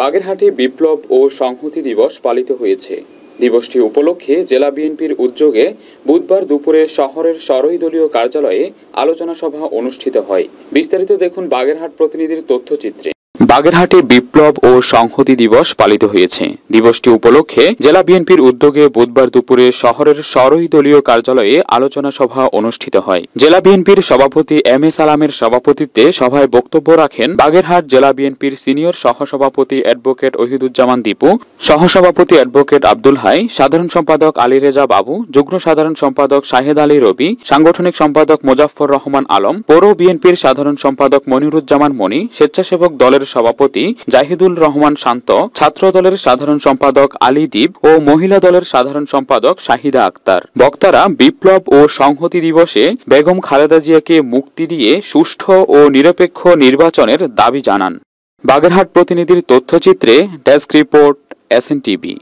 বাগেরহাটে বিপ্লব ও সংহতি দিবস পালিত হয়েছে দিবসটি উপলক্ষে জেলা বিএনপির উদ্যোগে বুধবার দুপুরে শহরের সরহিদলীয় কার্যালয়ে আলোচনা সভা অনুষ্ঠিত হয় বিস্তারিত দেখুন বাগেরহাট প্রতিনিধির তথ্যচিত্রে বাগেরহাটে বিপ্লব ও সংহতি দিবস পালিত হয়েছে দিবসটি উপলক্ষে জেলা বিএনপির উদ্যোগে বুধবার দুপুরে শহরের সরই দলীয় কার্যালয়ে আলোচনা সভা অনুষ্ঠিত হয় জেলা বিএনপির সভাপতি এম এ সালামের সভাপতিত্বে সভায় বক্তব্য রাখেন বাগেরহাট জেলা বিএনপির সিনিয়র সহসভাপতি অ্যাডভোকেট ওহিদুজ্জামান দীপু সহসভাপতি অ্যাডভোকেট আব্দুল হাই সাধারণ সম্পাদক আলী রেজা বাবু যুগ্ম সাধারণ সম্পাদক শাহেদ আলী রবি সাংগঠনিক সম্পাদক মোজাফর রহমান আলম পৌর বিএনপির সাধারণ সম্পাদক মনিরুজ্জামান মনি স্বেচ্ছাসেবক দলের সভাপতি জাহিদুল রহমান শান্ত ছাত্র দলের সাধারণ সম্পাদক আলী দ্বীপ ও মহিলা দলের সাধারণ সম্পাদক শাহিদা আক্তার বক্তারা বিপ্লব ও সংহতি দিবসে বেগম খালেদা জিয়াকে মুক্তি দিয়ে সুষ্ঠু ও নিরপেক্ষ নির্বাচনের দাবি জানান বাগেরহাট প্রতিনিধির তথ্যচিত্রে ডেস্ক রিপোর্ট এস টিভি